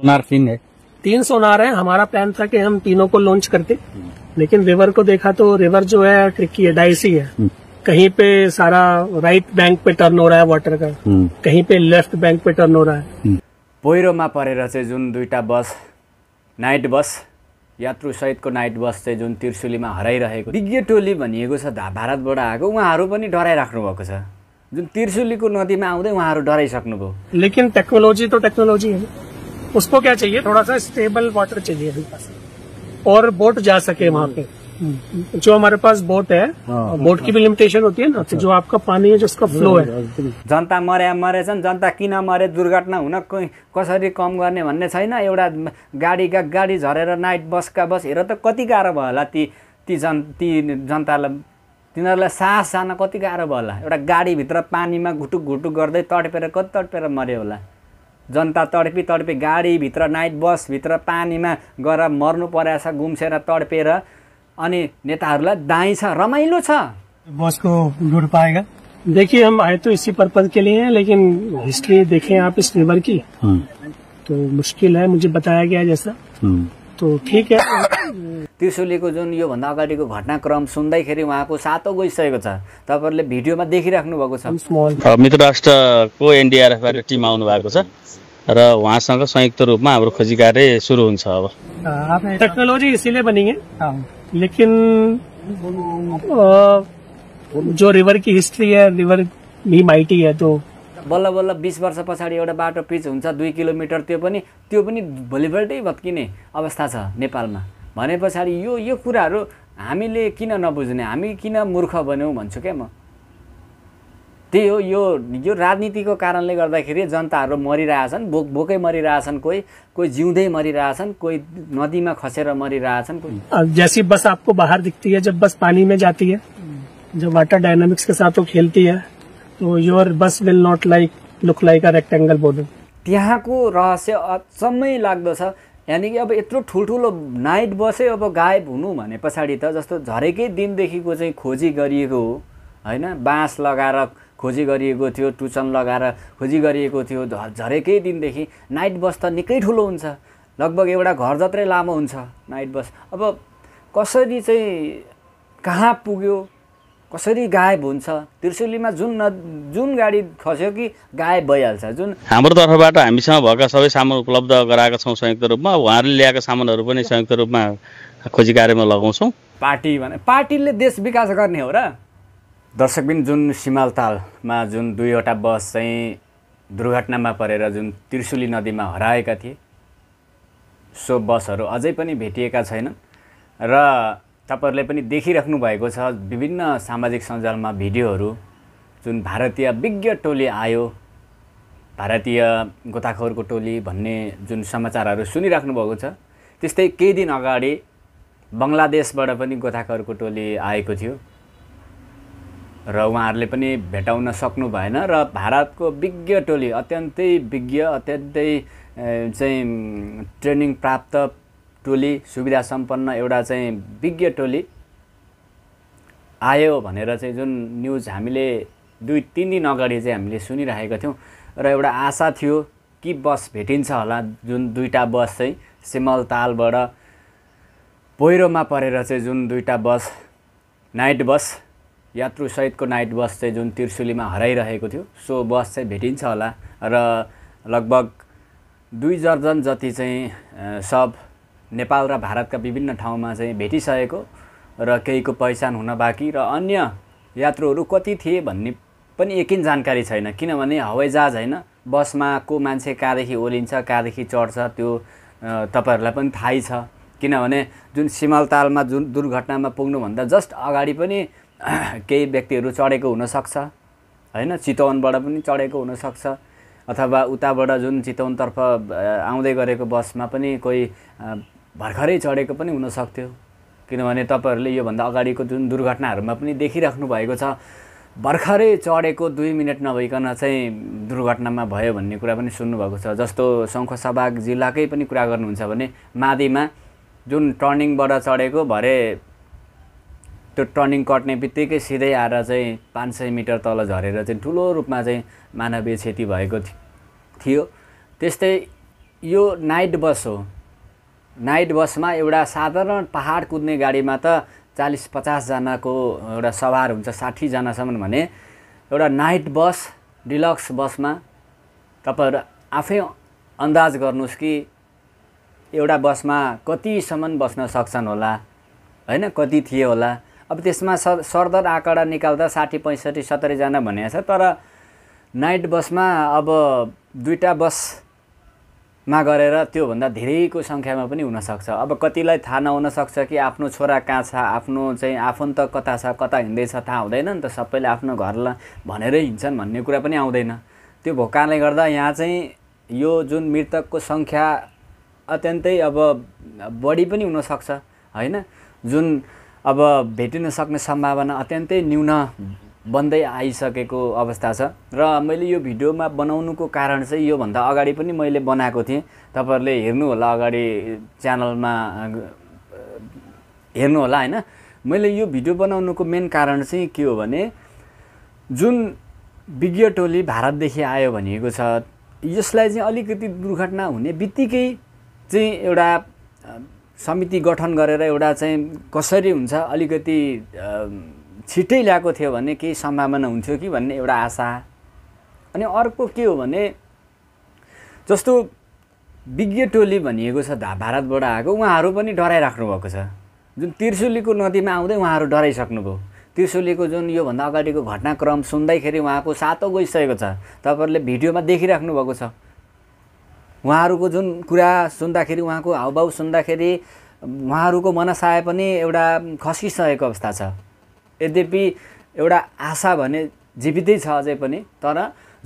सोनार तीन है तीन सोनार है हमारा प्लान था कि हम तीनों को लॉन्च करते लेकिन रिवर को देखा तो रिवर जो है ट्रिकी है डाइसी है कहीं पे सारा राइट बैंक पे टर्न हो रहा है वाटर का कहीं पे लेफ्ट बैंक पे टर्न हो रहा है पहिरोमा परेर चाहिँ जुन दुईवटा बस नाइट बस यात्रु सहितको नाइट बस चाहिँ जुन त्रिशुलीमा हराइरहेको विज्ञ टोली भनिएको छ भारतबाट आएको उहाँहरू पनि डराइराख्नु भएको छ जुन त्रिशुलीको नदीमा आउँदै उहाँहरू डराइसक्नुभयो लेकिन टेक्नोलोजी त टेक्नोलोजी हो उसको क्या चाहिए थोड़ा सा स्टेबल वाटर चाहिए हल्का सा और बोट जा सके वहाँ पे हम्म। जो हमारे पास बोट है हाँ, बोट की भी लिमिटेशन होती है ना तो अच्छा। जो आपका पानी है जो उसका फ्लो हाँ, है हाँ, जनता मरे मरे जनता कि मरे दुर्घटना होना कोई कसरी कम करने भाई छैन गाड़ी का गाडी झरेर नाइट बस का बस हेर तो कति गाड़ो भाला ती ती जन ती जनता तिनीहरूलाई सास जाना कति गाड़ो भाला एटा गाड़ी भि पानी में घुटुक घुटुक करते तडपेर कड़पे तडपेर मऱ्यो जनता तडपी तडपी गाडीभित्र नाइट बसभित्र पानीमा गएर मर्नु छ गुम्सेर तडपेर अनि नेताहरूलाई दाई छ रमाइलो छ बसको लुट पाएगा देखिए हम आए तो इसी पर्पज के लिए हैं लेकिन हिस्ट्री देखें आप इस नेबर की तो मुश्किल है मुझे बताया गया जैसा तो ठिक त्रिशुलीको जुन योभन्दा अगाडिको घटनाक्रम सुन्दाखेरि उहाँको सातो गइसकेको छ तपाईँहरूले भिडियोमा देखिराख्नु भएको छ मित्र राष्ट्रको एनडिआरएफ टिम आउनु भएको छ र उहाँसँग संयुक्त रूपमा हाम्रो खोजी कार्य सुरु हुन्छ अब टेक्नोलोजी इसीलिए बनी लेकिन जो रिवर की हिस्ट्री है रिवर भी माइटी है तो बल्ल बल्ल बिस वर्ष पछाडि एउटा बाटो पिच हुन्छ दुई किलोमिटर त्यो पनि त्यो पनि भोलिपल्टै भत्किने अवस्था छ नेपालमा भने पछाडि यो यो कुराहरू हामीले किन नबुझ्ने हामी किन मूर्ख बन्यौँ भन्छु क्या म त्यही हो यो यो राजनीतिको कारणले गर्दाखेरि जनताहरू मरिरहेछन् भोक भोकै मरिरहेछन् कोही कोही जिउँदै मरिरहेछन् कोही नदीमा खसेर मरिरहेछन् कोही जैसी बस आपको बाहर दिखती है जब बस पानी जाती है जब वाटर डायनामिक्स साथ वो खेलती है your bus will not like look like a rectangle border त्यहाँको रहस्य अचम्मै लाग्दो छ यानि कि अब यत्रो ठुल्ठुलो नाइट बसै अब गायब हुनु भने पछाडि त जस्तो झरेकै दिनदेखिको चाहिँ खोजी गरिएको हो होइन बाँस लगाएर खोजी गरिएको थियो टुचन लगाएर खोजी गरिएको थियो झरेकै दिनदेखि नाइट बस त निकै ठुलो हुन्छ लगभग एउटा घर जत्रै लामो हुन्छ नाइट बस अब कसरी चाहिँ कहाँ पुग्यो कसरी गायब हुन्छ त्रिशुलीमा जुन न जुन गाडी खस्यो कि गायब भइहाल्छ जुन हाम्रो तर्फबाट हामीसँग भएका सबै सामान उपलब्ध गराएका छौँ संयुक्त रूपमा उहाँहरूले ल्याएको सामानहरू पनि संयुक्त रूपमा खोजी कार्यमा लगाउँछौँ पार्टी भने पार्टीले देश विकास गर्ने हो र दर्शकबिन जुन सिमालतालमा जुन दुईवटा बस चाहिँ दुर्घटनामा परेर जुन त्रिशुली नदीमा हराएका थिए सो बसहरू अझै पनि भेटिएका छैनन् र तपाईँहरूले पनि देखिराख्नु भएको छ विभिन्न सामाजिक सञ्जालमा भिडियोहरू जुन भारतीय विज्ञ टोली आयो भारतीय गोताखोरको टोली भन्ने जुन समाचारहरू सुनिराख्नु भएको छ त्यस्तै केही दिन अगाडि बङ्गलादेशबाट पनि गोताखोरको टोली आएको थियो र उहाँहरूले पनि भेटाउन सक्नु भएन र भारतको विज्ञ टोली अत्यन्तै विज्ञ अत्यन्तै चाहिँ ट्रेनिङ प्राप्त टोली सुविधा सम्पन्न एउटा चाहिँ विज्ञ टोली आयो भनेर चाहिँ जुन न्युज हामीले दुई तिन दिन अगाडि चाहिँ हामीले सुनिराखेका थियौँ र एउटा आशा थियो कि बस भेटिन्छ होला जुन दुईवटा बस चाहिँ सिमल तालबाट पहिरोमा परेर चाहिँ जुन दुईवटा बस नाइट बस यात्रुसहितको नाइट बस चाहिँ जुन त्रिशुलीमा हराइरहेको थियो सो बस चाहिँ भेटिन्छ होला र लगभग दुई दर्जन जति चाहिँ सब नेपाल र भारतका विभिन्न ठाउँमा चाहिँ भेटिसकेको र केहीको पहिचान हुन बाँकी र अन्य यात्रुहरू कति थिए भन्ने पनि यकिन जानकारी छैन किनभने हवाईजहाज होइन बसमा को मान्छे कहाँदेखि ओलिन्छ कहाँदेखि चढ्छ त्यो तपाईँहरूलाई पनि थाहै छ किनभने जुन सिमलतालमा जुन दुर्घटनामा पुग्नुभन्दा जस्ट अगाडि पनि केही व्यक्तिहरू चढेको हुनसक्छ होइन चितवनबाट पनि चढेको हुनसक्छ अथवा उताबाट जुन चितवनतर्फ आउँदै गरेको बसमा पनि कोही भर्खरै चढेको पनि हुनसक्थ्यो किनभने तपाईँहरूले योभन्दा अगाडिको जुन दुर्घटनाहरूमा पनि देखिराख्नु भएको छ भर्खरै चढेको दुई मिनट नभइकन चाहिँ दुर्घटनामा भयो भन्ने कुरा पनि सुन्नुभएको छ जस्तो शङ्खसाबाग जिल्लाकै पनि कुरा गर्नुहुन्छ भने मादीमा जुन टर्निङबाट चढेको भरे त्यो टर्निङ कट्ने बित्तिकै सिधै आएर चाहिँ पाँच सय मिटर तल झरेर चाहिँ ठुलो रूपमा चाहिँ मानवीय क्षति भएको थियो त्यस्तै यो नाइट बस हो नाइट बसमा एउटा साधारण पहाड कुद्ने गाडीमा त चालिस पचासजनाको एउटा सवार हुन्छ साठीजनासम्म भने एउटा नाइट बस डिलक्स बसमा तपाईँहरू आफै अन्दाज गर्नुहोस् कि एउटा बसमा कतिसम्म बस्न सक्छन् होला होइन कति थिए होला अब त्यसमा स सरदर आँकडा निकाल्दा साठी पैँसठी सत्तरीजना भनिएको छ तर नाइट बसमा अब दुईवटा बस मा गरेर त्योभन्दा धेरैको सङ्ख्यामा पनि हुनसक्छ अब कतिलाई थाहा नहुनसक्छ कि आफ्नो छोरा कहाँ छ आफ्नो चाहिँ आफन्त कता छ कता हिँड्दैछ थाहा हुँदैन नि त सबैले आफ्नो घरलाई भनेरै हिँड्छन् भन्ने कुरा पनि आउँदैन त्यो भएको गर्दा यहाँ चाहिँ यो जुन मृतकको सङ्ख्या अत्यन्तै अब बढी पनि हुनसक्छ होइन जुन अब भेटिन सक्ने सम्भावना अत्यन्तै न्यून बन्दै आइसकेको अवस्था छ र मैले यो भिडियोमा बनाउनुको कारण चाहिँ योभन्दा अगाडि पनि मैले बनाएको थिएँ तपाईँहरूले होला अगाडि च्यानलमा हेर्नु होला होइन मैले यो भिडियो बनाउनुको मेन कारण चाहिँ के हो भने जुन विज्ञ टोली भारतदेखि आयो भनिएको छ यसलाई चाहिँ अलिकति दुर्घटना हुने बित्तिकै चाहिँ एउटा समिति गठन गरेर एउटा चाहिँ कसरी हुन्छ अलिकति छिट्टै ल्याएको थियो भने केही सम्भावना हुन्थ्यो कि भन्ने एउटा आशा अनि अर्को के हो भने जस्तो विज्ञ टोली भनिएको छ भारतबाट आएको उहाँहरू पनि डराइराख्नु भएको छ जुन त्रिशुलीको नदीमा आउँदै उहाँहरू डराइसक्नुभयो त्रिशुलीको जुन योभन्दा अगाडिको घटनाक्रम सुन्दाखेरि उहाँको सातो गइसकेको छ तपाईँहरूले भिडियोमा देखिराख्नु भएको छ उहाँहरूको जुन कुरा सुन्दाखेरि उहाँको हाउभाउ सुन्दाखेरि उहाँहरूको मनसाय पनि एउटा खस्किसकेको अवस्था छ यद्यपि एउटा आशा भने जीवितै छ अझै पनि तर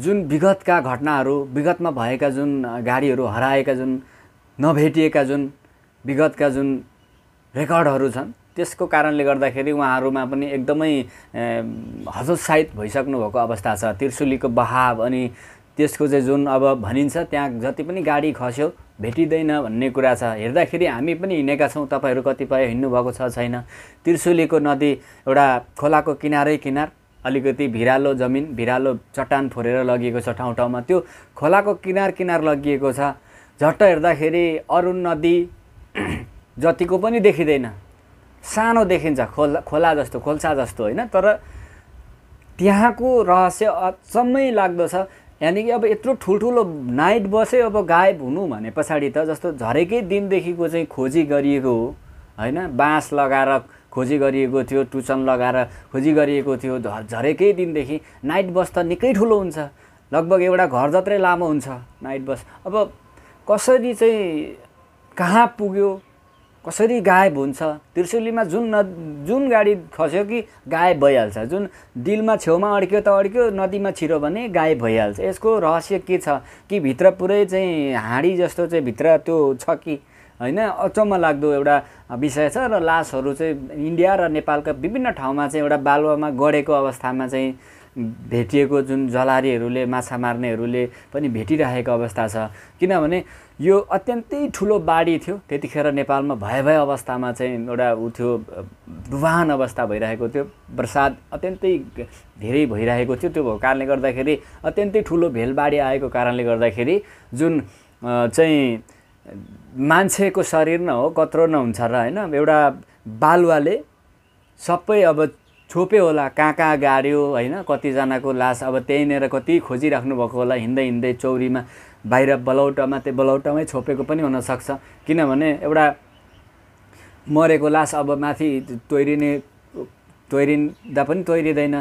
जुन विगतका घटनाहरू विगतमा भएका जुन गाडीहरू हराएका जुन नभेटिएका जुन विगतका जुन रेकर्डहरू छन् त्यसको कारणले गर्दाखेरि उहाँहरूमा पनि एकदमै हतोत्साहित भएको अवस्था छ त्रिशुलीको बहाव अनि त्यसको चाहिँ जुन अब भनिन्छ त्यहाँ जति पनि गाडी खस्यो भेटिँदैन भन्ने कुरा छ हेर्दाखेरि हामी पनि हिँडेका छौँ तपाईँहरू कतिपय हिँड्नुभएको छ छैन त्रिशुलीको नदी एउटा खोलाको किनारै किनार अलिकति भिरालो जमिन भिरालो चट्टान फोरेर लगिएको छ ठाउँ ठाउँमा त्यो खोलाको किनार किनार लगिएको छ झट्ट हेर्दाखेरि अरुण नदी जतिको पनि देखिँदैन सानो देखिन्छ खोला खोला जस्तो खोल्सा जस्तो होइन तर त्यहाँको रहस्य अचम्मै लाग्दो छ यानि कि अब यत्रो ठुल्ठुलो नाइट बसै अब गायब हुनु भने पछाडि त जस्तो झरेकै दिनदेखिको चाहिँ खोजी गरिएको हो होइन बाँस लगाएर खोजी गरिएको थियो टुचन लगाएर खोजी गरिएको थियो झरेकै दिनदेखि नाइट बस त निकै ठुलो हुन्छ लगभग एउटा घर जत्रै लामो हुन्छ नाइट बस अब कसरी चाहिँ कहाँ पुग्यो कसरी गायब हुन्छ त्रिशुलीमा जुन न जुन गाडी खस्यो कि गायब भइहाल्छ जुन दिलमा छेउमा अड्क्यो त अड्क्यो नदीमा छिरो भने गायब भइहाल्छ यसको रहस्य के छ कि भित्र पुरै चाहिँ हाँडी जस्तो चाहिँ भित्र त्यो छ कि होइन अचम्म लाग्दो एउटा विषय छ र लासहरू चाहिँ इन्डिया र नेपालका विभिन्न ठाउँमा चाहिँ एउटा बालुवामा गढेको अवस्थामा चाहिँ भेटिएको जुन जलारीहरूले माछा मार्नेहरूले पनि भेटिरहेको अवस्था छ किनभने यो अत्यन्तै ठुलो बाढी थियो त्यतिखेर नेपालमा भय भय अवस्थामा चाहिँ एउटा ऊ थियो डुबान अवस्था भइरहेको थियो बर्सात अत्यन्तै धेरै भइरहेको थियो त्यो भएको कारणले गर्दाखेरि अत्यन्तै ठुलो भेलबाढी आएको कारणले गर्दाखेरि जुन चाहिँ मान्छेको शरीर न हो कत्रो न हुन्छ र होइन एउटा बालुवाले सबै अब छोप्यो होला कहाँ कहाँ गाड्यो होइन कतिजनाको लास अब त्यहीँनिर कति खोजिराख्नु भएको होला हिँड्दै हिँड्दै चौरीमा बाहिर बलौटामा त्यो बलौटामै छोपेको पनि हुनसक्छ किनभने एउटा मरेको लास अब माथि तोइरिने तोइरिँदा पनि तोइरिँदैन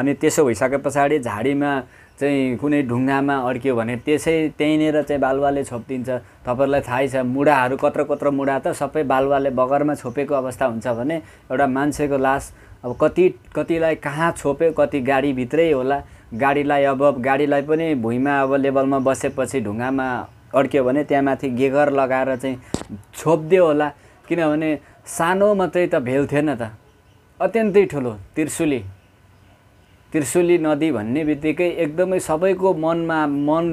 अनि त्यसो भइसके पछाडि झाडीमा चाहिँ कुनै ढुङ्गामा अड्क्यो भने त्यसै त्यहीँनिर चाहिँ बालुवाले छोपिदिन्छ तपाईँहरूलाई थाहै छ मुढाहरू कत्रो कत्रो मुढा त सबै बालुवाले बगरमा छोपेको अवस्था हुन्छ भने एउटा मान्छेको लास अब कति कतिलाई कहाँ छोप्यो कति गाडीभित्रै होला गाडीलाई अब गाडीलाई पनि भुइँमा अब लेभलमा बसेपछि ढुङ्गामा अड्क्यो भने त्यहाँ माथि गेगर लगाएर चाहिँ छोपिदियो होला किनभने सानो मात्रै त भेल थिएन त अत्यन्तै ठुलो त्रिशुली त्रिशुली नदी भन्ने बित्तिकै एकदमै सबैको मनमा मन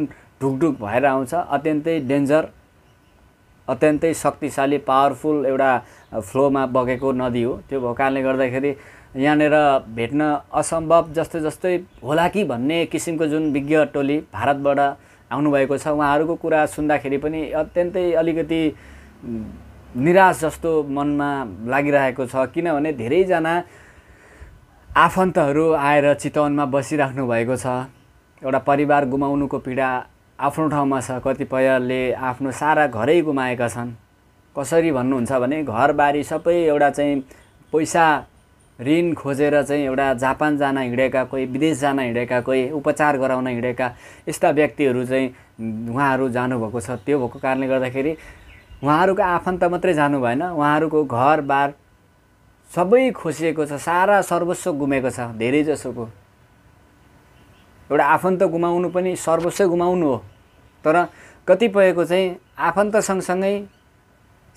ढुकढुक भएर आउँछ अत्यन्तै डेन्जर अत्यन्तै शक्तिशाली पावरफुल एउटा फ्लोमा बगेको नदी हो त्यो भएको कारणले गर्दाखेरि यहाँनिर भेट्न असम्भव जस्तो जस्तै होला कि भन्ने किसिमको जुन विज्ञ टोली भारतबाट आउनुभएको छ उहाँहरूको कुरा सुन्दाखेरि पनि अत्यन्तै अलिकति निराश जस्तो मनमा लागिरहेको छ किनभने धेरैजना आफन्तहरू आएर चितवनमा बसिराख्नु भएको छ एउटा परिवार गुमाउनुको पीडा आफ्नो ठाउँमा छ कतिपयले आफ्नो सारा घरै गुमाएका छन् कसरी भन्नुहुन्छ भने घरबारी सबै एउटा चाहिँ पैसा ऋण खोजेर चाहिँ एउटा जापान जान हिँडेका कोही विदेश जान हिँडेका कोही उपचार गराउन हिँडेका यस्ता व्यक्तिहरू चाहिँ उहाँहरू जानुभएको छ त्यो भएको कारणले गर्दाखेरि उहाँहरूको आफन्त मात्रै जानु भएन उहाँहरूको घरबार सबै खोसिएको छ सारा सर्वस्व गुमेको छ धेरै जसोको एउटा आफन्त गुमाउनु पनि सर्वस्व गुमाउनु हो तर कतिपयको चाहिँ आफन्त सँगसँगै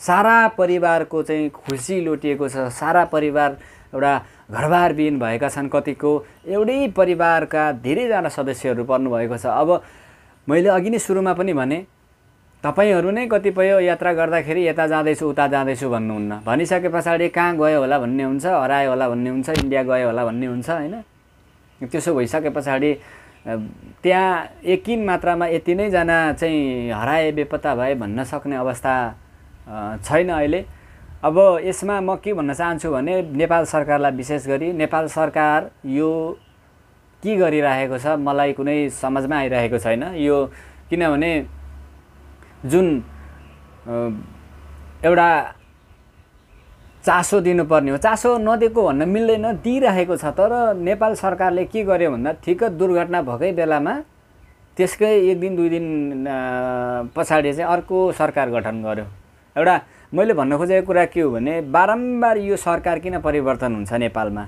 सारा परिवारको चाहिँ खुसी लोटिएको छ सारा परिवार एउटा घरबारविहीन भएका छन् कतिको एउटै परिवारका धेरैजना सदस्यहरू पर्नुभएको छ अब मैले अघि नै सुरुमा पनि भने तपाईँहरू नै कतिपय यात्रा गर्दाखेरि यता जाँदैछु उता जाँदैछु भन्नुहुन्न भनिसके पछाडि कहाँ गयो होला भन्ने हुन्छ हरायो होला भन्ने हुन्छ इन्डिया गयो होला भन्ने हुन्छ होइन त्यसो भइसके पछाडि त्यहाँ एकिन मात्रामा यति नैजना चाहिँ हराए बेपत्ता भए भन्न सक्ने अवस्था छैन अहिले अब यसमा म के भन्न चाहन्छु भने नेपाल सरकारलाई विशेष गरी नेपाल सरकार यो के गरिरहेको छ मलाई कुनै समाजमा आइरहेको छैन यो किनभने जुन एउटा चासो दिनुपर्ने हो चासो नदिएको भन्न मिल्दैन दिइरहेको छ तर नेपाल सरकारले के गर्यो भन्दा ठिक दुर्घटना भएकै बेलामा त्यसकै एक दिन दुई दिन पछाडि चाहिँ अर्को सरकार गठन गर्यो एउटा मैले भन्न खोजेको कुरा के हो भने बारम्बार यो सरकार किन परिवर्तन हुन्छ नेपालमा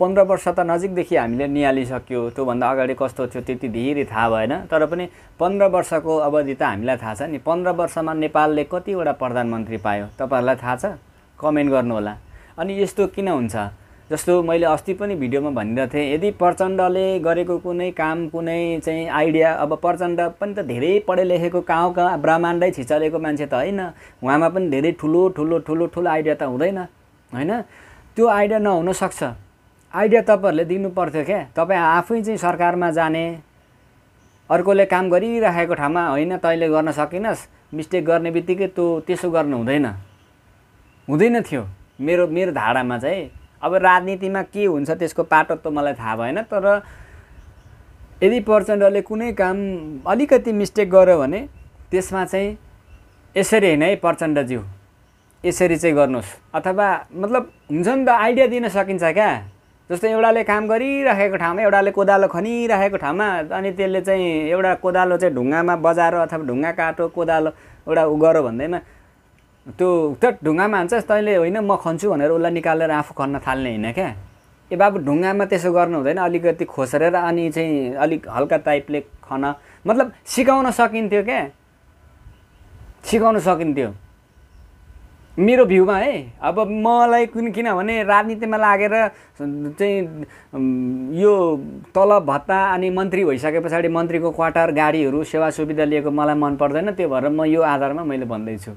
पन्ध्र वर्ष त नजिकदेखि हामीले निहालिसक्यो त्योभन्दा अगाडि कस्तो थियो त्यति धेरै थाहा भएन तर पनि पन्ध्र वर्षको अवधि त हामीलाई थाहा छ नि पन्ध्र वर्षमा नेपालले कतिवटा प्रधानमन्त्री पायो तपाईँहरूलाई थाहा छ कमेन्ट गर्नुहोला अनि यस्तो किन हुन्छ जस्तो मैले अस्ति पनि भिडियोमा भनिरहेको थिएँ यदि प्रचण्डले गरेको कुनै काम कुनै चाहिँ आइडिया अब प्रचण्ड पनि त धेरै पढे लेखेको कहाँ कहाँ ब्रह्माण्डै छिचालेको मान्छे त होइन उहाँमा पनि धेरै ठुलो ठुलो ठुलो ठुलो आइडिया त हुँदैन होइन त्यो आइडिया नहुनसक्छ आइडिया तपाईँहरूले दिनु पर्थ्यो क्या तपाईँ आफै चाहिँ सरकारमा जाने अर्कोले काम गरिराखेको ठाउँमा होइन तैँले गर्न सकिनस् मिस्टेक गर्ने बित्तिकै त्यो त्यसो गर्नु हुँदैन हुँदैन थियो मेरो मेरो धारामा चाहिँ अब राजनीतिमा के हुन्छ त्यसको पाटो त मलाई थाहा भएन तर यदि प्रचण्डले कुनै काम अलिकति मिस्टेक गर्यो भने त्यसमा चाहिँ यसरी होइन है प्रचण्डज्यू यसरी चाहिँ गर्नुहोस् अथवा मतलब हुन्छ नि त आइडिया दिन सकिन्छ क्या जस्तै एउटाले काम गरिराखेको ठाउँमा एउटाले कोदालो खनिराखेको ठाउँमा अनि त्यसले चाहिँ एउटा कोदालो चाहिँ ढुङ्गामा बजाएर अथवा ढुङ्गा काटो कोदालो एउटा उ गरो भन्दैमा त्यो त्यो ढुङ्गामा हान्छ तैँले होइन म खन्छु भनेर उसलाई निकालेर आफू खन्न थाल्ने होइन क्या ए बाबु ढुङ्गामा त्यसो गर्नु हुँदैन अलिकति खोसेर अनि चाहिँ अलिक हल्का टाइपले खन मतलब सिकाउन सकिन्थ्यो क्या सिकाउन सकिन्थ्यो मेरो भ्यूमा है अब मलाई कुन किनभने राजनीतिमा लागेर चाहिँ यो तलब भत्ता अनि मन्त्री भइसके पछाडि मन्त्रीको क्वार्टर गाडीहरू सेवा सुविधा लिएको मलाई मन पर्दैन त्यो भएर म यो आधारमा मैले भन्दैछु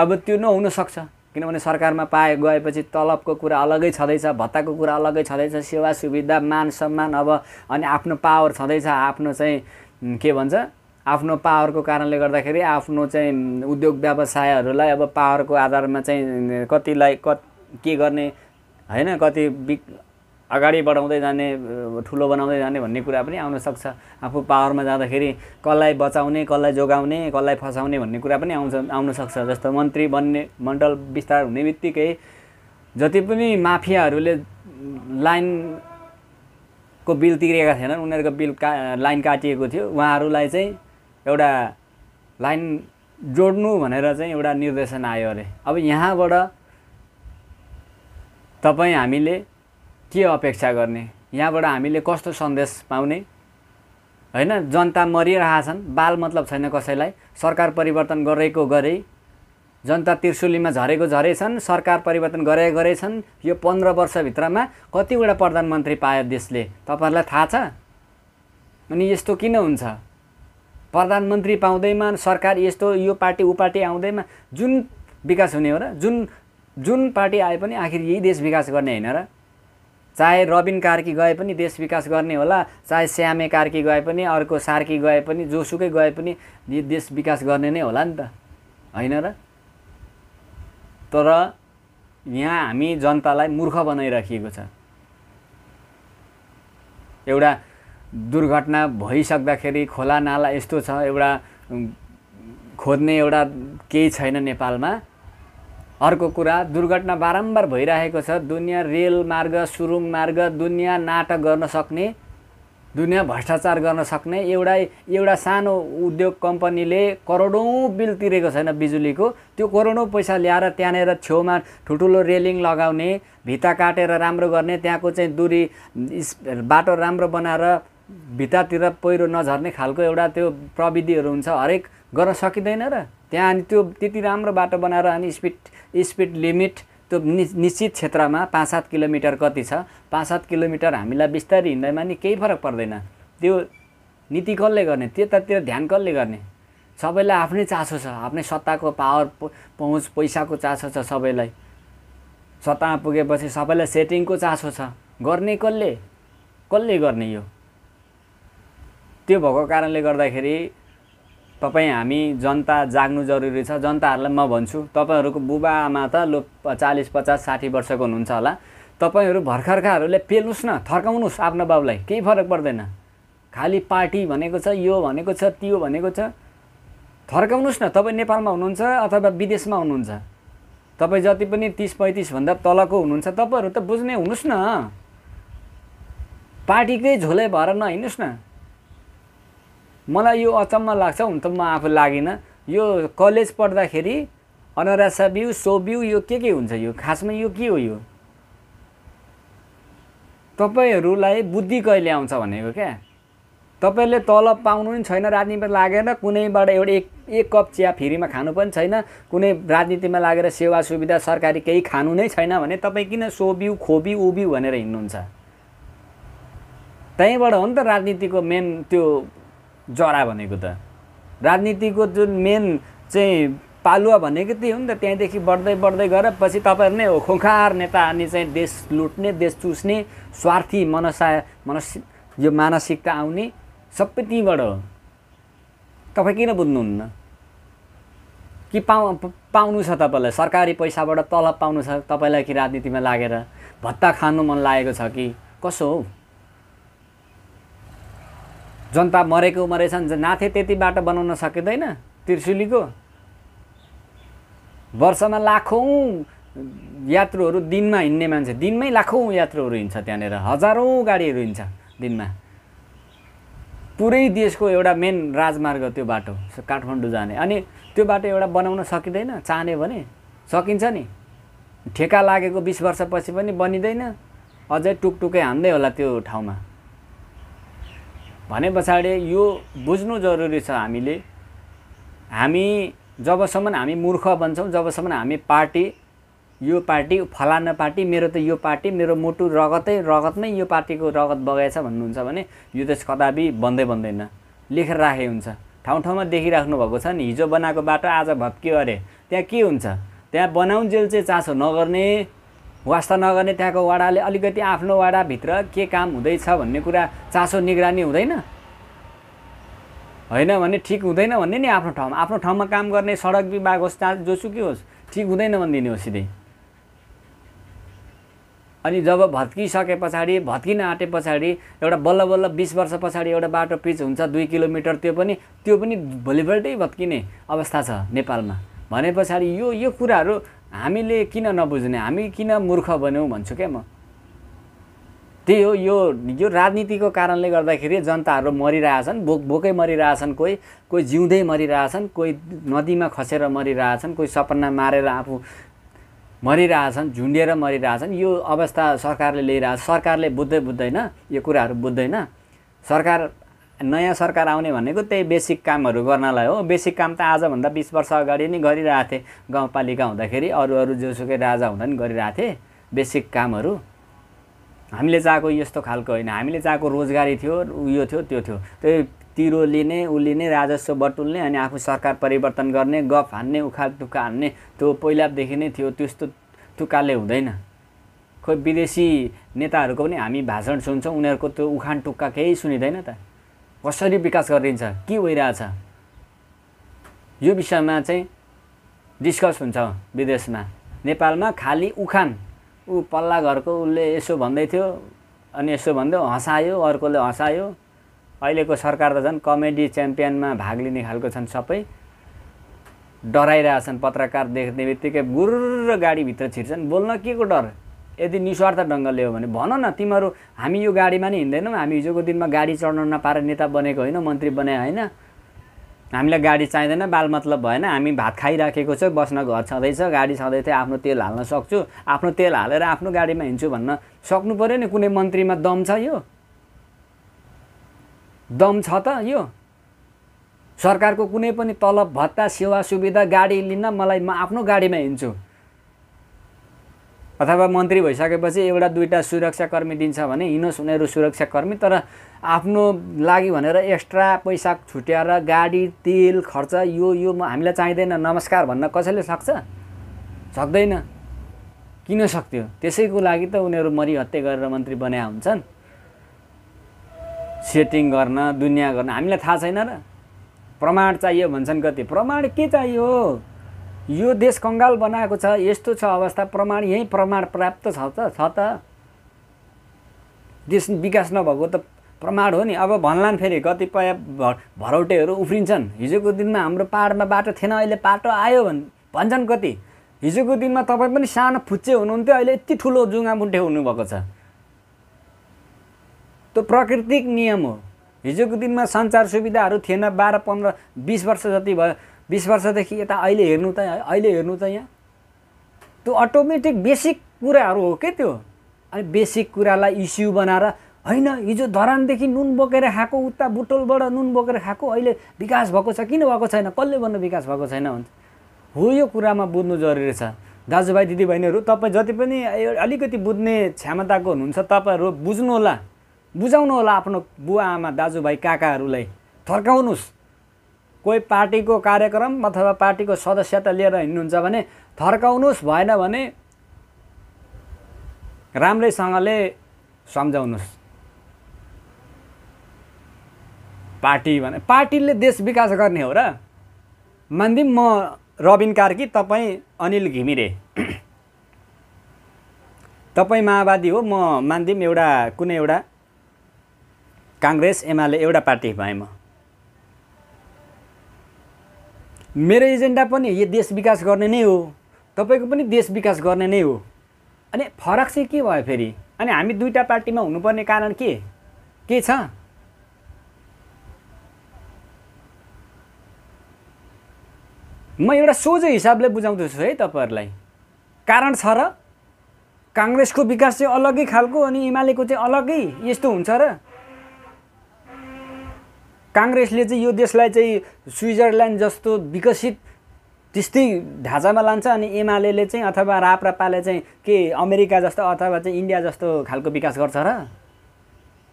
अब त्यो नहुनसक्छ किनभने सरकारमा पाए गएपछि तलबको कुरा अलगै छँदैछ भत्ताको कुरा अलगै छँदैछ सेवा सुविधा मान सम्मान अब अनि आफ्नो पावर छँदैछ आफ्नो चाहिँ के भन्छ आफ्नो पावरको कारणले गर्दाखेरि आफ्नो चाहिँ उद्योग व्यवसायहरूलाई अब पावरको आधारमा चाहिँ कतिलाई क के गर्ने होइन कति बिक अगाडि बढाउँदै जाने ठुलो बनाउँदै जाने भन्ने कुरा पनि आउनसक्छ आफू पावरमा जाँदाखेरि कसलाई बचाउने कसलाई जोगाउने कसलाई फसाउने भन्ने कुरा पनि आउँछ आउनसक्छ जस्तो मन्त्री बन्ने मण्डल विस्तार हुने बित्तिकै जति पनि माफियाहरूले लाइनको बिल तिरेका थिएनन् उनीहरूको बिल का लाइन काटिएको थियो उहाँहरूलाई चाहिँ एउटा लाइन जोड्नु भनेर चाहिँ एउटा निर्देशन आयो अरे अब यहाँबाट तपाईँ हामीले के अपेक्षा गर्ने यहाँबाट हामीले कस्तो सन्देश पाउने होइन जनता मरिरहेछन् बाल मतलब छैन कसैलाई सरकार परिवर्तन गरेको गरे जनता त्रिशुलीमा झरेको झरेछन् सरकार परिवर्तन गरे गरेछन् यो पन्ध्र वर्षभित्रमा कतिवटा प्रधानमन्त्री पायो देशले तपाईँहरूलाई थाहा छ अनि यस्तो किन हुन्छ प्रधानमन्त्री पाउँदैमा सरकार यस्तो यो पार्टी ऊ पार्टी आउँदैमा जुन विकास हुने हो र जुन जुन पार्टी आए पनि आखिर यही देश विकास गर्ने होइन र चाहे रबिन कार्की गए पनि देश विकास गर्ने होला चाहे श्यामे कार्की गए पनि अर्को सार्की गए पनि जोसुकै गए पनि देश विकास गर्ने नै होला नि त होइन र तर यहाँ हामी जनतालाई मूर्ख बनाइराखिएको छ एउटा दुर्घटना भइसक्दाखेरि खोला नाला यस्तो छ एउटा खोज्ने एउटा केही छैन नेपालमा अर्को कुरा दुर्घटना बारम्बार भइरहेको छ दुनियाँ रेल मार्ग सुरुङ मार्ग दुनियाँ नाटक गर्न सक्ने दुनियाँ भ्रष्टाचार गर्न सक्ने एउटा एउटा सानो उद्योग कम्पनीले करोडौँ बिल तिरेको छैन बिजुलीको त्यो करोडौँ पैसा ल्याएर त्यहाँनिर छेउमा ठुल्ठुलो रेलिङ लगाउने भित्ता काटेर राम्रो गर्ने त्यहाँको चाहिँ दुरी बाटो राम्रो बनाएर भित्तातिर पहिरो नझर्ने खालको एउटा त्यो प्रविधिहरू हुन्छ हरेक गर्न सकिँदैन र त्यहाँ अनि त्यो त्यति राम्रो बाटो बनाएर अनि स्पिड स्पिड लिमिट त्यो निश्चित क्षेत्रमा पाँच सात किलोमिटर कति छ पाँच सात किलोमिटर हामीलाई बिस्तारै हिँड्दैमा नि केही फरक पर्दैन त्यो नीति कसले गर्ने त्यतातिर ध्यान कसले गर्ने सबैलाई आफ्नै चासो छ आफ्नै सत्ताको पावर पहुँच पैसाको चासो छ सबैलाई सत्तामा पुगेपछि सबैलाई सेटिङको चासो छ गर्ने कसले कसले गर्ने यो त्यो भएको कारणले गर्दाखेरि तपाईँ हामी जनता जाग्नु जरुरी छ जनताहरूलाई म भन्छु तपाईँहरूको बुबा आमा त लो चालिस पचास साठी वर्षको हुनुहुन्छ होला तपाईँहरू भर्खरकाहरूले पेल्नुहोस् न थर्काउनुहोस् आफ्नो बाबुलाई केही फरक पर्दैन खालि पार्टी भनेको छ यो भनेको छ त्यो भनेको छ थर्काउनुहोस् न तपाईँ नेपालमा हुनुहुन्छ अथवा विदेशमा हुनुहुन्छ तपाईँ जति पनि तिस पैँतिसभन्दा तलको हुनुहुन्छ तपाईँहरू त बुझ्ने हुनुहोस् न पार्टीकै झोले भएर नहिँड्नुहोस् न मलाई यो अचम्म लाग्छ हुन त म आफू लागिनँ यो कलेज पढ्दाखेरि अनरासा बिउ सो बिउ यो के के हुन्छ यो खासमा यो के हो यो तपाईँहरूलाई बुद्धि कहिले आउँछ भनेको क्या तपाईँले तलब पाउनु पनि छैन राजनीतिमा लागेर कुनैबाट एउटा एक एक कप चिया फ्रीमा खानु पनि छैन कुनै राजनीतिमा लागेर सेवा सुविधा सरकारी केही खानु नै छैन भने तपाईँ किन सोबिउ खोबी उबिउ भनेर हिँड्नुहुन्छ त्यहीँबाट हो नि त राजनीतिको मेन त्यो जरा भनेको त राजनीतिको जुन मेन चाहिँ पालुवा भनेको त्यही हो नि त त्यहाँदेखि बढ्दै बढ्दै गएर पछि तपाईँहरू नै हो खोखार नेता अनि चाहिँ देश लुट्ने देश चुस्ने स्वार्थी मनसा मनस यो मानसिकता आउने सबै त्यहीँबाट हो तपाईँ किन बुझ्नुहुन्न कि पाउ पाउनु छ तपाईँलाई सरकारी पैसाबाट तलब पाउनु छ तपाईँलाई कि राजनीतिमा लागेर भत्ता खानु मन लागेको छ कि कसो हौ जनता मरेको मरेछन् नाथे त्यति बाटो बनाउन सकिँदैन त्रिशुलीको वर्षमा लाखौँ यात्रुहरू दिनमा हिँड्ने मान्छे दिनमै लाखौँ यात्रुहरू हिँड्छ त्यहाँनिर हजारौँ गाडीहरू हिँड्छ दिनमा पुरै देशको एउटा मेन राजमार्ग त्यो बाटो काठमाडौँ जाने अनि त्यो बाटो एउटा बनाउन सकिँदैन चाहने भने सकिन्छ नि ठेका लागेको बिस वर्षपछि पनि बनिँदैन अझै टुकटुकै हान्दै होला त्यो ठाउँमा भने पछाडि यो बुझ्नु जरुरी छ हामीले हामी जबसम्म हामी मूर्ख बन्छौँ जबसम्म हामी पार्टी यो पार्टी फलाना पार्टी मेरो त यो पार्टी मेरो मोटु रगतै रगतमै यो पार्टीको रगत बगाएछ भन्नुहुन्छ भने यो देश कदापि बन्दै बन्दैन लेखेर राखे हुन्छ ठाउँ ठाउँमा देखिराख्नु भएको छ नि हिजो बनाएको बाटो आज भत्कियो अरे त्यहाँ के हुन्छ त्यहाँ बनाउन्जेल चाहिँ चासो नगर्ने वास्ता नगर्ने त्यहाँको वाडाले अलिकति आफ्नो वाडाभित्र के काम हुँदैछ भन्ने कुरा चासो निगरानी हुँदैन होइन भने ठिक हुँदैन भन्ने नि आफ्नो ठाउँमा आफ्नो ठाउँमा काम गर्ने सडक विभाग होस् जोसुकै होस् ठिक हुँदैन भनिदिने हो सिधै अनि जब भत्किसके पछाडि भत्किन आँटे पछाडि एउटा बल्ल बल्ल बिस वर्ष पछाडि एउटा बाटो पिच हुन्छ दुई किलोमिटर त्यो पनि त्यो पनि भोलिपल्टै भत्किने अवस्था छ नेपालमा भने पछाडि यो यो कुराहरू हामीले किन नबुझ्ने हामी किन मूर्ख बन्यौँ भन्छु क्या म त्यही हो यो यो राजनीतिको कारणले गर्दाखेरि जनताहरू मरिरहेछन् भोक भोकै मरिरहेछन् कोही कोही जिउँदै मरिरहेछन् कोही नदीमा खसेर मरिरहेछन् कोही सपना मारेर आफू मरिरहेछन् झुन्डिएर मरिरहेछन् यो अवस्था सरकारले ल्याइरहेछ सरकारले बुझ्दै बुझ्दैन यो कुराहरू बुझ्दैन सरकार नयाँ सरकार आउने भनेको त्यही बेसिक कामहरू गर्नलाई हो बेसिक काम त आजभन्दा बिस वर्ष अगाडि नै गरिरहेको थिएँ गाउँपालिका हुँदाखेरि अरू अरू जोसुकै राजा हुँदा पनि गरिरहेको थिएँ बेसिक कामहरू हामीले चाहेको यस्तो खालको होइन हामीले चाहेको रोजगारी थियो उयो थियो त्यो थियो त्यही तिरो लिने उलिने राजस्व बटुल्ने अनि आफू सरकार परिवर्तन गर्ने गफ हान्ने उखा टुक्का हान्ने त्यो पहिलादेखि नै थियो त्यस्तो टुक्काले हुँदैन खोइ विदेशी नेताहरूको पनि हामी भाषण सुन्छौँ उनीहरूको त्यो उखान टुक्का केही सुनिँदैन त कसरी विकास गरिन्छ के भइरहेछ यो विषयमा चाहिँ डिस्कस हुन्छ विदेशमा नेपालमा खालि उखान ऊ पल्ला घरको उसले यसो भन्दै थियो अनि यसो भन्दै हँसायो अर्कोले हँसायो अहिलेको सरकार त झन् कमेडी च्याम्पियनमा भाग लिने खालको छन् सबै डराइरहेछन् पत्रकार देख्ने बित्तिकै गुर्र गाडीभित्र छिर्छन् बोल्न के को डर यदि निस्वार्थ ढङ्गले हो भने भन न तिमीहरू हामी यो गाडीमा नि हिँड्दैनौँ हामी हिजोको दिनमा गाडी चढ्न नपाएर नेता बनेको होइन मन्त्री बनाए होइन हामीलाई गाडी चाहिँदैन बाल मतलब भएन हामी भात खाइराखेको छ बस्न घर छँदैछ गाडी छँदै थियो आफ्नो तेल हाल्न सक्छु आफ्नो तेल हालेर आफ्नो गाडीमा हिँड्छु भन्न सक्नु पऱ्यो नि कुनै मन्त्रीमा दम छ यो दम छ त यो सरकारको कुनै पनि तलब भत्ता सेवा सुविधा गाडी लिन मलाई म आफ्नो गाडीमा हिँड्छु अथवा मन्त्री भइसकेपछि एउटा दुईवटा सुरक्षाकर्मी दिन्छ भने हिँड्नुहोस् उनीहरू सुरक्षाकर्मी तर आफ्नो लागि भनेर एक्स्ट्रा पैसा छुट्याएर गाडी तेल खर्च यो यो हामीलाई चाहिँदैन नमस्कार भन्न कसैले सक्छ सक्दैन किन सक्थ्यो त्यसैको लागि त उनीहरू मरिहत्या गरेर मन्त्री बनाए हुन्छन् सेटिङ गर्न दुनियाँ गर्न हामीलाई थाहा छैन र प्रमाण चाहियो भन्छन् कति प्रमाण के चाहियो यो देश कङ्गाल बनाएको छ यस्तो छ अवस्था प्रमाण यहीँ प्रमाण प्राप्त छ त छ त देश विकास नभएको त प्रमाण हो नि अब भन्लान् फेरि कतिपय भरौटेहरू उफ्रिन्छन् हिजोको दिनमा हाम्रो पाहाडमा बाटो थिएन अहिले बाटो आयो भन् भन्छन् कति हिजोको दिनमा तपाईँ पनि सानो फुच्चे हुनुहुन्थ्यो अहिले यति ठुलो जुङ्गा मुठे हुनुभएको छ त्यो प्राकृतिक नियम हो हिजोको दिनमा सञ्चार सुविधाहरू थिएन बाह्र पन्ध्र बिस वर्ष जति भयो बिस वर्षदेखि यता अहिले हेर्नु त अहिले हेर्नु त यहाँ त्यो अटोमेटिक बेसिक कुराहरू हो के त्यो अनि बेसिक कुरालाई इस्यु बनाएर होइन हिजो धरानदेखि नुन बोकेर खाएको उता बुटोलबाट नुन बोकेर खाएको अहिले विकास भएको छ किन भएको छैन कसले भन्नु विकास भएको छैन हुन्छ हो यो कुरामा बुझ्नु जरुरी छ दाजुभाइ दिदीबहिनीहरू तपाईँ जति पनि अलिकति बुझ्ने क्षमताको हुनुहुन्छ तपाईँहरू होला बुझाउनु होला आफ्नो बुवा आमा दाजुभाइ काकाहरूलाई थर्काउनुहोस् कोही पार्टीको कार्यक्रम अथवा पार्टीको सदस्यता लिएर हिँड्नुहुन्छ भने थर्काउनुहोस् भएन भने राम्रैसँगले सम्झाउनुहोस् पार्टी भने पार्टीले देश विकास गर्ने हो र मान्दिम म रबिन कार्की तपाईँ अनिल घिमिरे तपाईँ माओवादी हो म मान्दिम एउटा कुनै एउटा काङ्ग्रेस एमाले एउटा पार्टी भएँ म मेरो एजेन्डा पनि यो देश विकास गर्ने नै हो तपाईँको पनि देश विकास गर्ने नै हो अनि फरक चाहिँ के भयो फेरि अनि हामी दुईवटा पार्टीमा हुनुपर्ने कारण के के छ म एउटा सोझो हिसाबले बुझाउँदैछु है तपाईँहरूलाई कारण छ र काङ्ग्रेसको विकास चाहिँ अलग्गै खालको अनि एमालेको चाहिँ अलग्गै यस्तो हुन्छ र काङ्ग्रेसले चाहिँ यो देशलाई चाहिँ स्विजरल्यान्ड जस्तो विकसित त्यस्तै ढाँचामा लान्छ अनि एमाले चाहिँ अथवा राप्रपाले चाहिँ के अमेरिका जस्तो अथवा चाहिँ इन्डिया जस्तो खालको विकास गर्छ र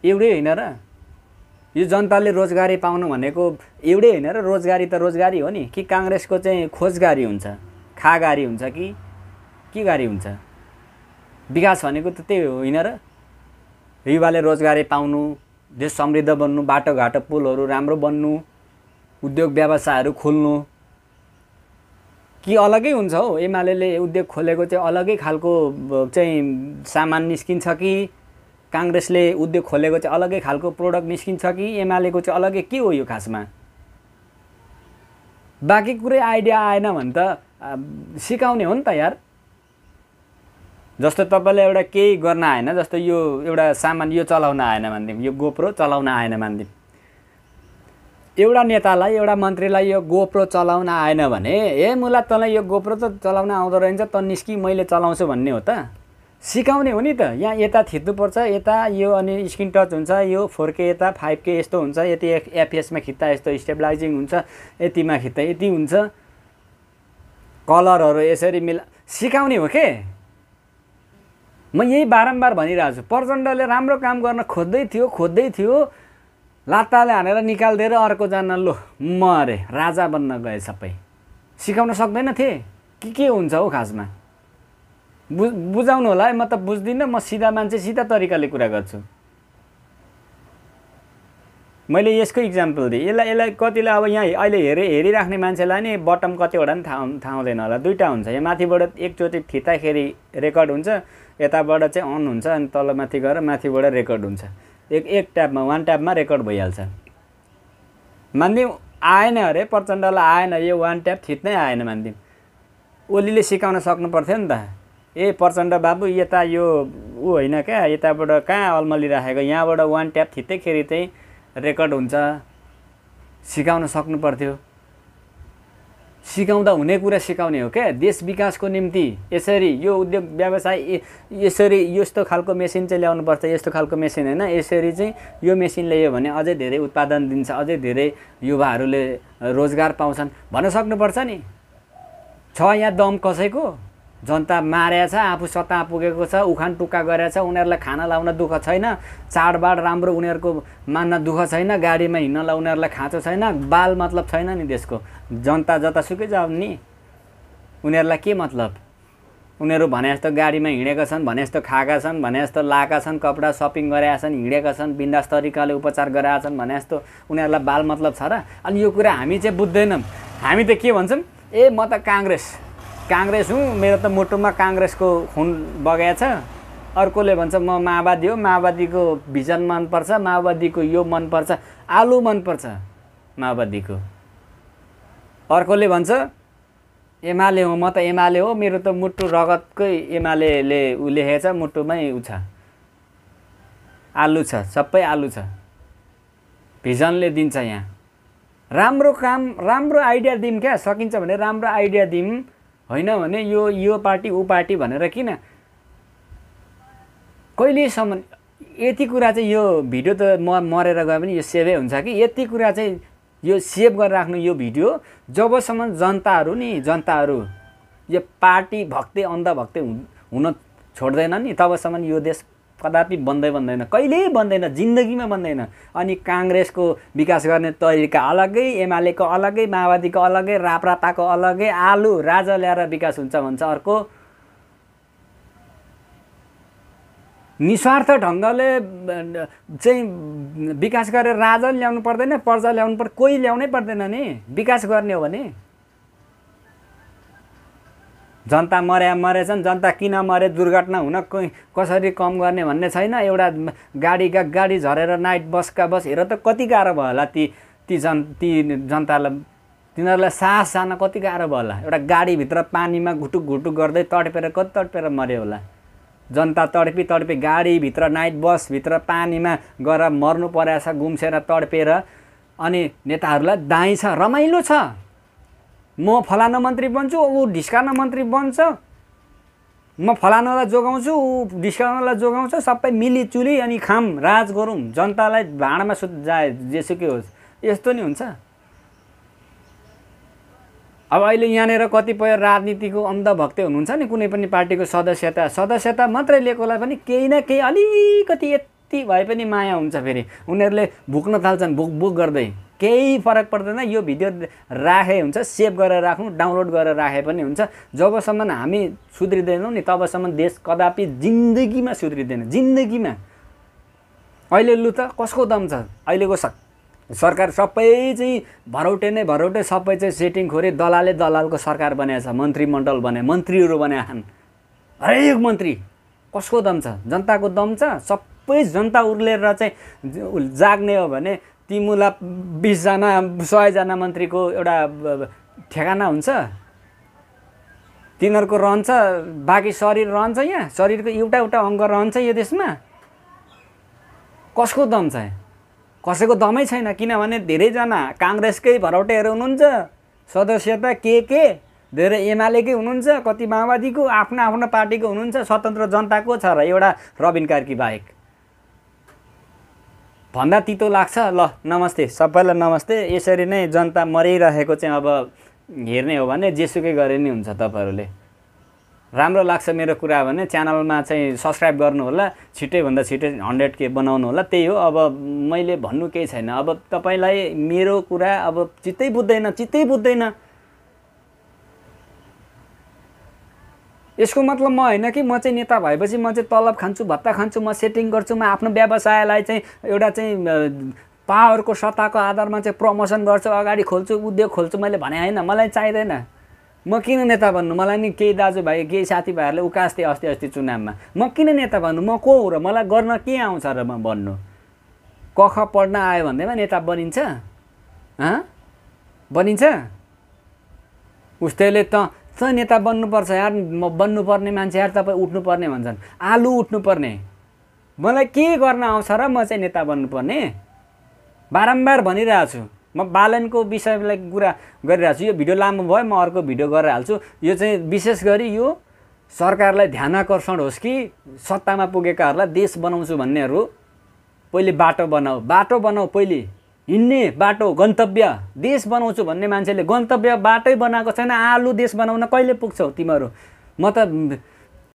एउटै होइन र यो जनताले रोजगारी पाउनु भनेको एउटै होइन र रोजगारी त रोजगारी हो नि कि काङ्ग्रेसको चाहिँ खोजगारी हुन्छ खागारी हुन्छ कि के गाडी हुन्छ विकास भनेको त त्यही होइन र युवाले रोजगारी पाउनु देश समृद्ध बन्नु बाटोघाटो पुलहरू राम्रो बन्नु उद्योग व्यवसायहरू खोल्नु कि अलगै हुन्छ हौ एमाले उद्योग खोलेको चाहिँ अलगै खालको चाहिँ सामान निस्किन्छ कि काङ्ग्रेसले उद्योग खोलेको चाहिँ अलगै खालको प्रोडक्ट निस्किन्छ कि एमालेको चाहिँ अलगै के हो यो खासमा बाँकी कुरै आइडिया आएन भने त सिकाउने हो नि त यार जस्तो तपाईँलाई एउटा केही गर्न आएन जस्तो यो एउटा सामान यो चलाउन आएन भनेदेखि यो गोप्रो चलाउन आएन भनेदेखि एउटा नेतालाई एउटा मन्त्रीलाई यो गोप्रो चलाउन आएन भने ए मुला तँलाई यो गोप्रो त चलाउन आउँदो रहेछ त निस्कि मैले चलाउँछु भन्ने हो त सिकाउने हो नि त यहाँ यता थित्नुपर्छ यता यो अनि स्क्रिन टच हुन्छ यो फोर के यता फाइभ के यस्तो हुन्छ यति एफएसमा खित्ता यस्तो स्टेबलाइजिङ हुन्छ यतिमा खित्ता यति हुन्छ कलरहरू यसरी मिला सिकाउने हो के म यही बारम्बार भनिरहेको छु प्रचण्डले राम्रो काम गर्न खोज्दै थियो खोज्दै थियो लात्ताले हानेर निकालिदिएर अर्को जान लो म अरे राजा बन्न गए सबै सिकाउन सक्दैन थिएँ के के हुन्छ हौ खासमा बुझ बुझाउनु होला है म त बुझ्दिनँ म सिधा मान्छे सिधा तरिकाले कुरा गर्छु मैले यसको इक्जाम्पल दिएँ यसलाई यसलाई कतिलाई अब यहाँ अहिले हेरे हेरिराख्ने मान्छेलाई नि बटम कतिवटा पनि थाहा थाहा हुँदैन होला दुइटा हुन्छ यहाँ माथिबाट एकचोटि थिच्दाखेरि रेकर्ड हुन्छ यताबाट चाहिँ अन हुन्छ अनि तल माथि गएर माथिबाट रेकर्ड हुन्छ एक एक ट्यापमा वान ट्यापमा रेकर्ड भइहाल्छ मानिदिउँ आएन अरे प्रचण्डलाई आएन यो वान ट्याप थिच्नै आएन मानिदिउँ ओलीले सिकाउन सक्नु पर्थ्यो नि त ए प्रचण्ड बाबु यता यो ऊ होइन क्या यताबाट कहाँ राखेको यहाँबाट वान ट्याप थिच्दैखेरि चाहिँ रेकर्ड हुन्छ सिकाउन सक्नु पर्थ्यो सिकाउँदा हुने कुरा सिकाउने हो क्या देश विकासको निम्ति यसरी यो उद्योग व्यवसाय यसरी यस्तो खालको मेसिन चाहिँ ल्याउनु पर्छ यस्तो खालको मेसिन होइन यसरी चाहिँ यो मेसिन ल्यायो भने अझै धेरै उत्पादन दिन्छ अझै धेरै युवाहरूले रोजगार पाउँछन् भन्न सक्नुपर्छ नि छ यहाँ दम कसैको जनता मार्या छ आफू सत्ता पुगेको छ उखान टुक्का गरेछ उनीहरूलाई खाना लाउन दुःख छैन चाडबाड राम्रो उनीहरूको मान्न दुःख छैन गाडीमा हिँड्नलाई उनीहरूलाई खाँचो छैन बाल मतलब छैन नि देशको जनता जतासुकै जाऊ नि उनीहरूलाई के मतलब उनीहरू भने जस्तो गाडीमा हिँडेका छन् भने जस्तो खाएका छन् भने जस्तो लाएका छन् कपडा सपिङ गरेका छन् हिँडेका छन् बिन्दास तरिकाले उपचार गरेका छन् भने जस्तो उनीहरूलाई बाल मतलब छ र अनि यो कुरा हामी चाहिँ बुझ्दैनौँ हामी त के भन्छौँ ए म त काङ्ग्रेस काङ्ग्रेस हुँ मेरो त मुटुमा काङ्ग्रेसको खुन बगाए छ अर्कोले भन्छ म माओवादी हो माओवादीको भिजन मनपर्छ माओवादीको यो मनपर्छ आलु मनपर्छ माओवादीको अर्कोले भन्छ एमाले हो म त एमाले हो मेरो त मुटु रगतकै एमाले ऊ लेखेको छ मुटुमै ऊ छ आलु छ सबै आलु छ भिजनले दिन्छ यहाँ राम्रो काम राम्रो आइडिया दिउँ क्या सकिन्छ भने राम्रो आइडिया दिउँ होइन भने यो यो पार्टी ऊ पार्टी भनेर किन कहिलेसम्म यति कुरा चाहिँ यो भिडियो त म मरेर गए पनि यो सेभै हुन्छ कि यति कुरा चाहिँ यो सेभ गरेर राख्नु यो भिडियो जबसम्म जनताहरू नि जनताहरू यो पार्टी भक्ते अन्धभक्ते हुन छोड्दैन नि तबसम्म यो देश कदापि बन्दै बन्दैन कहिल्यै बन्दैन जिन्दगीमा बन्दैन अनि काङ्ग्रेसको विकास गर्ने तरिका अलग्गै एमालेको अलग्गै माओवादीको अलग्गै राप्रापाको अलग्गै आलु राजा ल्याएर विकास हुन्छ भन्छ अर्को निस्वार्थ ढङ्गले चाहिँ विकास गरेर राजा ल्याउनु पर्दैन पर्जा ल्याउनु पर् कोही ल्याउनै पर्दैन नि विकास गर्ने हो भने जनता मर्या मरेछन् जनता किन मरे दुर्घटना हुन कसरी कम गर्ने भन्ने छैन एउटा गाडीका गाडी झरेर नाइट बसका बस हेर त कति गाह्रो भयो होला ती ती जन ती जनतालाई तिनीहरूलाई सास जान कति गाह्रो भयो होला एउटा गाडीभित्र पानीमा घुटुक घुटुक गर्दै तडपेर कति तडपेर मऱ्यो होला जनता तडपी तडपी गाडीभित्र नाइट बसभित्र पानीमा गएर मर्नु परेछ गुम्सेर तडपेर अनि नेताहरूलाई दाइँ छ रमाइलो छ म फलाना मन्त्री बन्छु ऊ ढिस्कान मन्त्री बन्छ म फलानालाई जोगाउँछु ऊ ढिस्कानालाई जोगाउँछ सबै मिलिचुली अनि खाम राज गरौँ जनतालाई भाँडामा जाए जेसुकै होस् यस्तो नि हुन्छ अब अहिले यहाँनिर कतिपय राजनीतिको अन्धभक्त हुनुहुन्छ नि कुनै पनि पार्टीको सदस्यता सदस्यता मात्रै लिएकोलाई पनि केही न केही अलिकति यति भए पनि माया हुन्छ फेरि उनीहरूले भुक्न थाल्छन् भुक भुक गर्दै केही फरक पर्दैन यो भिडियो राखे हुन्छ सेभ गरेर राख्नु डाउनलोड गरेर राखे पनि हुन्छ जबसम्म हामी सुध्रिँदैनौँ नि तबसम्म देश कदापि जिन्दगीमा सुध्रिँदैन जिन्दगीमा अहिले लु त कसको दम छ अहिलेको स सरकार सबै चाहिँ भरौटे नै भरौटे सबै चाहिँ सेटिङ खोरे दलालले दलालको सरकार बनाएको छ मन्त्रीमण्डल बने मन्त्रीहरू छन् हरेक मन्त्री कसको दम छ जनताको दम छ सब सबै जनता उर्लेर चाहिँ जाग्ने हो भने तिमुला बिसजना सयजना मन्त्रीको एउटा ठेगाना हुन्छ तिनीहरूको रहन्छ बाँकी शरीर रहन्छ यहाँ शरीरको एउटा एउटा अङ्ग रहन्छ यो देशमा कसको दम छ कसैको दमै छैन किनभने धेरैजना काङ्ग्रेसकै भरौटेहरू हुनुहुन्छ सदस्यता के के धेरै एमालेकै हुनुहुन्छ कति माओवादीको आफ्नो आफ्नो पार्टीको हुनुहुन्छ स्वतन्त्र जनताको छ र एउटा रबिन कार्की बाहेक भन्दा तितो लाग्छ ल नमस्ते सबैलाई नमस्ते यसरी नै जनता मरिरहेको चाहिँ अब हेर्ने हो भने जेसुकै गरे नि हुन्छ तपाईँहरूले राम्रो लाग्छ मेरो कुरा भने च्यानलमा चाहिँ सब्सक्राइब गर्नु होला भन्दा छिट्टै हन्ड्रेड के बनाउनु होला त्यही हो अब मैले भन्नु केही छैन अब तपाईँलाई मेरो कुरा अब चित्तै बुझ्दैन चित्तै बुझ्दैन यसको मतलब म होइन कि म चाहिँ नेता भएपछि म चाहिँ तलब खान्छु भत्ता खान्छु म सेटिङ गर्छु म आफ्नो व्यवसायलाई चाहिँ एउटा चाहिँ पावरको सत्ताको आधारमा चाहिँ प्रमोसन गर्छु अगाडि खोल्छु उद्योग खोल्छु मैले भने होइन मलाई चाहिँदैन म किन नेता भन्नु मलाई नि केही दाजुभाइ केही साथीभाइहरूले उकास्थे अस्ति अस्ति चुनावमा म किन नेता भन्नु म को हो र मलाई गर्न के आउँछ र म भन्नु कख पढ्न आयो भन्दैमा नेता बनिन्छ बनिन्छ उस्तैले त चाहिँ नेता बन्नुपर्छ यार म बन्नुपर्ने मान्छे यार तपाईँ उठ्नुपर्ने भन्छन् आलु उठ्नुपर्ने मलाई के गर्न आउँछ र म चाहिँ नेता बन्नुपर्ने बारम्बार भनिरहेको छु म बालनको विषयलाई कुरा गरिरहेको छु यो भिडियो लामो भयो म अर्को भिडियो गरेर हाल्छु यो चाहिँ विशेष गरी यो सरकारलाई ध्यान आकर्षण होस् कि सत्तामा पुगेकाहरूलाई देश बनाउँछु भन्नेहरू पहिले बाटो बनाऊ बाटो बनाऊ पहिले हिँड्ने बाटो गन्तव्य देश बनाउँछु भन्ने मान्छेले गन्तव्य बाटै बनाएको छैन आलु देश बनाउन कहिले पुग्छौ तिमीहरू म त